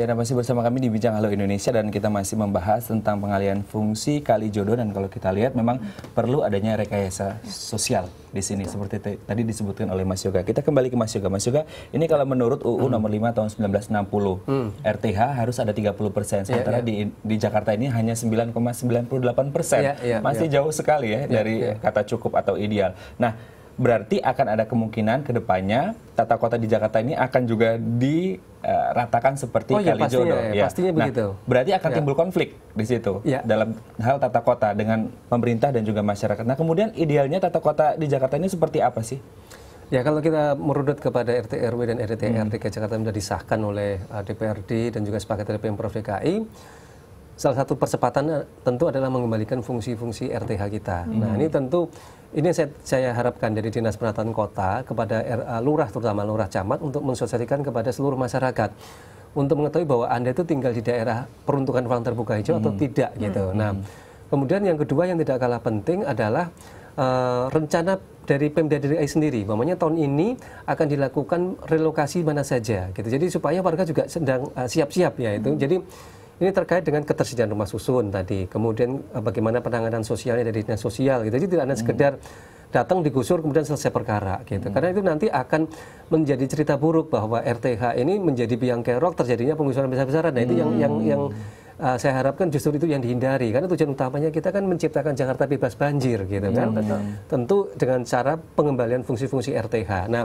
Ya, dan masih bersama kami di Bincang Halo Indonesia dan kita masih membahas tentang pengalian fungsi kali jodoh dan kalau kita lihat memang perlu adanya rekayasa sosial di sini Betul. seperti tadi disebutkan oleh Mas Yoga. Kita kembali ke Mas Yoga. Mas Yoga, ini kalau menurut UU hmm. nomor 5 tahun 1960, hmm. RTH harus ada 30% persen, iya, sementara yeah, yeah. di di Jakarta ini hanya 9,98%. Yeah, yeah, Masih yeah. jauh sekali ya yeah, dari yeah. kata cukup atau ideal. Nah, berarti akan ada kemungkinan kedepannya tata kota di Jakarta ini akan juga diratakan seperti oh, ya, Kalijodo. Pastinya, ya, iya. Pastinya nah, begitu. Berarti akan ya. timbul konflik di situ ya. dalam hal tata kota dengan pemerintah dan juga masyarakat. Nah kemudian idealnya tata kota di Jakarta ini seperti apa sih? Ya kalau kita merudut kepada RT RW dan RT hmm. RDK Jakarta sudah disahkan oleh DPRD eh, dan juga sepakat dari Pemprov DKI, salah satu percepatan eh, tentu adalah mengembalikan fungsi-fungsi RTH kita. Hmm. Nah ini tentu ini yang saya, saya harapkan dari Dinas Penataan Kota kepada RA, lurah terutama lurah camat untuk mensosialisasikan kepada seluruh masyarakat untuk mengetahui bahwa Anda itu tinggal di daerah peruntukan ruang terbuka hijau hmm. atau tidak hmm. gitu. Nah, hmm. kemudian yang kedua yang tidak kalah penting adalah uh, rencana dari Pemda DKI sendiri, mamanya tahun ini akan dilakukan relokasi mana saja gitu. Jadi supaya warga juga sedang eh, siap-siap uh, ya itu. Hmm. Jadi ini terkait dengan ketersediaan rumah susun tadi, kemudian eh, bagaimana penanganan sosialnya dari dinas sosial gitu. Jadi tidak hanya sekedar hmm. datang digusur kemudian selesai perkara gitu. Karena hmm. itu nanti akan menjadi cerita buruk bahwa RTH ini menjadi biang kerok terjadinya penggusuran besar-besaran. Nah, itu yang yang hmm. yang uh, saya harapkan justru itu yang dihindari karena tujuan utamanya kita kan menciptakan Jakarta bebas banjir gitu iya, kan. Ya, Tentu dengan cara pengembalian fungsi-fungsi RTH. Nah,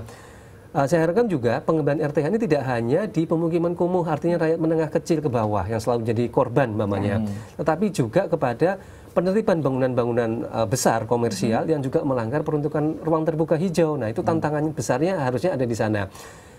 uh, saya harapkan juga pengembangan RTH ini tidak hanya di pemukiman kumuh, artinya rakyat menengah kecil ke bawah yang selalu menjadi korban mamanya, hmm. tetapi juga kepada penertiban bangunan-bangunan uh, besar komersial hmm. yang juga melanggar peruntukan ruang terbuka hijau. Nah, itu hmm. tantangan besarnya harusnya ada di sana.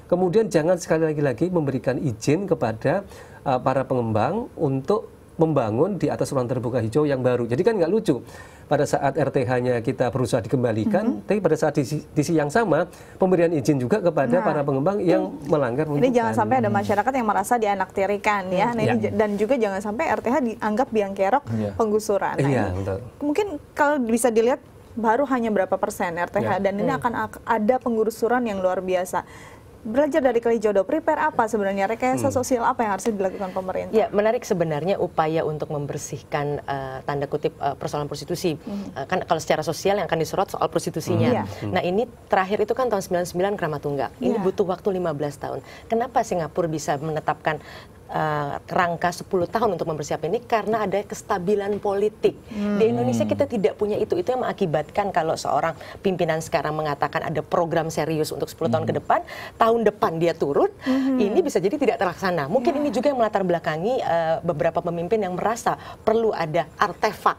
Kemudian jangan sekali lagi lagi memberikan izin kepada uh, para pengembang untuk membangun di atas ruang terbuka hijau yang baru. Jadi kan nggak lucu pada saat RTH-nya kita berusaha dikembalikan, mm -hmm. tapi pada saat di, di yang sama pemberian izin juga kepada nah, para pengembang yang melanggar. Ini jangan kan. sampai ada masyarakat yang merasa dianaktirikan ya, nah, ini, ya. dan juga jangan sampai RTH dianggap biang kerok ya. penggusuran. Nah, ya, betul. Mungkin kalau bisa dilihat baru hanya berapa persen RTH ya. dan ini hmm. akan ada penggusuran yang luar biasa belajar dari Jodoh, prepare apa sebenarnya, rekayasa hmm. sosial apa yang harus dilakukan pemerintah? Ya, menarik sebenarnya upaya untuk membersihkan uh, tanda kutip uh, persoalan prostitusi. Hmm. Uh, kan kalau secara sosial yang akan disorot soal prostitusinya. Hmm. Hmm. Nah ini terakhir itu kan tahun 99 Kramatungga. Ini yeah. butuh waktu 15 tahun. Kenapa Singapura bisa menetapkan uh, rangka 10 tahun untuk mempersiapkan ini karena ada kestabilan politik. Hmm. Di Indonesia kita tidak punya itu. Itu yang mengakibatkan kalau seorang pimpinan sekarang mengatakan ada program serius untuk 10 hmm. tahun ke hmm. depan, tahun depan dia turun, hmm. ini bisa jadi tidak terlaksana. Mungkin ya. ini juga yang melatar belakangi uh, beberapa pemimpin yang merasa perlu ada artefak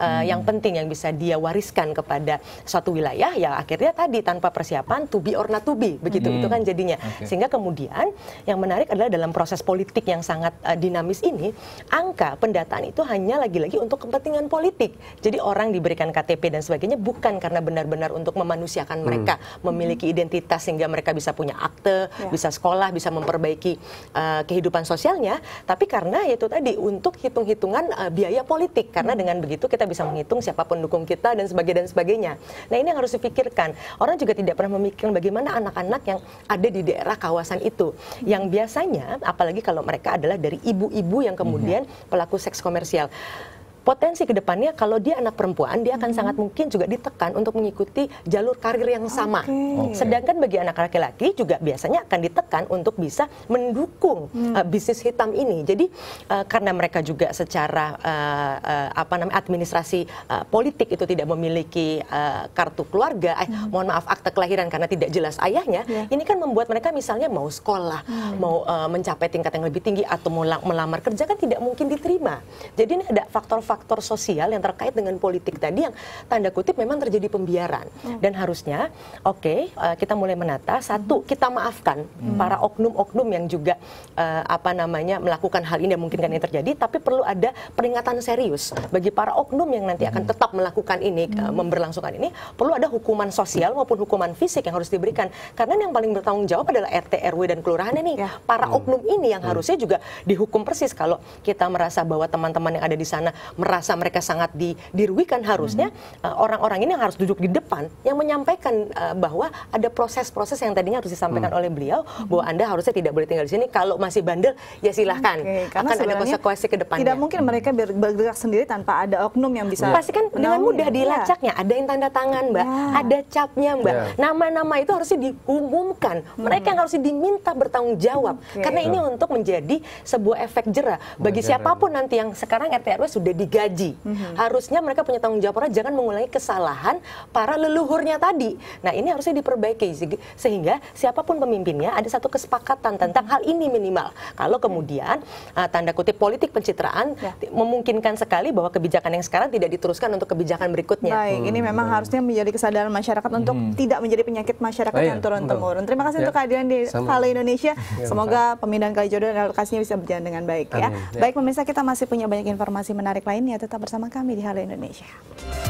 uh, hmm. yang penting yang bisa dia wariskan kepada suatu wilayah yang akhirnya tadi tanpa persiapan to be or not to be begitu hmm. itu kan jadinya. Okay. Sehingga kemudian yang menarik adalah dalam proses politik yang sangat uh, dinamis ini, angka pendataan itu hanya lagi-lagi untuk kepentingan politik. Jadi orang diberikan KTP dan sebagainya bukan karena benar-benar untuk memanusiakan hmm. mereka memiliki identitas sehingga mereka bisa punya akte, ya. bisa sekolah, bisa memperbaiki uh, kehidupan sosialnya, tapi karena yaitu tadi untuk hitung-hitungan uh, biaya politik karena hmm. dengan begitu kita bisa menghitung siapa pendukung kita dan sebagainya dan sebagainya. Nah, ini yang harus dipikirkan. Orang juga tidak pernah memikirkan bagaimana anak-anak yang ada di daerah kawasan itu hmm. yang biasanya apalagi kalau mereka mereka adalah dari ibu-ibu yang kemudian mhm. pelaku seks komersial potensi kedepannya kalau dia anak perempuan dia akan -hmm. sangat mungkin juga ditekan untuk mengikuti jalur karir yang sama. Okay. Sedangkan bagi anak laki-laki juga biasanya akan ditekan untuk bisa mendukung hmm. uh, bisnis hitam ini. Jadi uh, karena mereka juga secara uh, uh, apa namanya administrasi uh, politik itu tidak memiliki uh, kartu keluarga, eh, hmm. eh, mohon maaf akte kelahiran karena tidak jelas ayahnya, yeah. ini kan membuat mereka misalnya mau sekolah, hmm. mau uh, mencapai tingkat yang lebih tinggi atau mau melamar kerja kan tidak mungkin diterima. Jadi ini ada faktor faktor sosial yang terkait dengan politik tadi yang tanda kutip memang terjadi pembiaran hmm. dan harusnya oke okay, uh, eh, kita mulai menata satu mhm. kita maafkan hmm. para oknum-oknum yang juga uh, apa namanya melakukan hal ini yang mungkin kan yang terjadi tapi perlu ada peringatan serius bagi para oknum yang nanti akan hmm. tetap melakukan ini eh, hmm. uh, memberlangsungkan ini perlu ada hukuman sosial maupun hukuman fisik yang harus diberikan karena yang paling bertanggung jawab adalah RT RW dan kelurahan ini ya. para hmm. oknum ini yang hmm. harusnya juga dihukum persis kalau kita merasa bahwa teman-teman yang ada di sana merasa mereka sangat di, dirugikan harusnya mhm. eh, orang-orang hmm. uh, ini yang harus duduk di depan yang menyampaikan uh, bahwa ada proses-proses yang tadinya harus disampaikan hmm. oleh beliau bahwa Anda harusnya tidak boleh tinggal di sini kalau masih bandel ya silahkan okay. Karena akan ada konsekuensi ke depannya. Tidak mungkin mereka bergerak sendiri tanpa ada oknum yang bisa Pasti kan dengan mudah iya. dilacaknya ada yang tanda tangan Mbak, ya. ada capnya Mbak. Iya. Nama-nama ya. itu harusnya diumumkan. Hmm. Mereka yang harusnya diminta bertanggung jawab okay. karena ini untuk menjadi sebuah efek jerah bagi ya. siapapun nanti yang sekarang RT RW sudah di digaji. Mm -hmm. Harusnya mereka punya tanggung jawab orang jangan mengulangi kesalahan para leluhurnya tadi. Nah, ini harusnya diperbaiki sehingga siapapun pemimpinnya ada satu kesepakatan tentang mhm. hal ini minimal. Kalau kemudian uh, tanda kutip politik pencitraan yeah. memungkinkan sekali bahwa kebijakan yang sekarang tidak diteruskan untuk kebijakan berikutnya. Baik, hmm. ini memang harusnya menjadi kesadaran masyarakat untuk hmm. tidak menjadi penyakit masyarakat oh iya, yang turun-temurun. Terima kasih ya. untuk kehadiran di Hale Indonesia. Ya, Semoga pemindahan Kalijodo dan alokasinya bisa berjalan dengan baik ya. ya. Baik pemirsa, kita masih punya banyak informasi menarik lain lainnya tetap bersama kami di Halo Indonesia.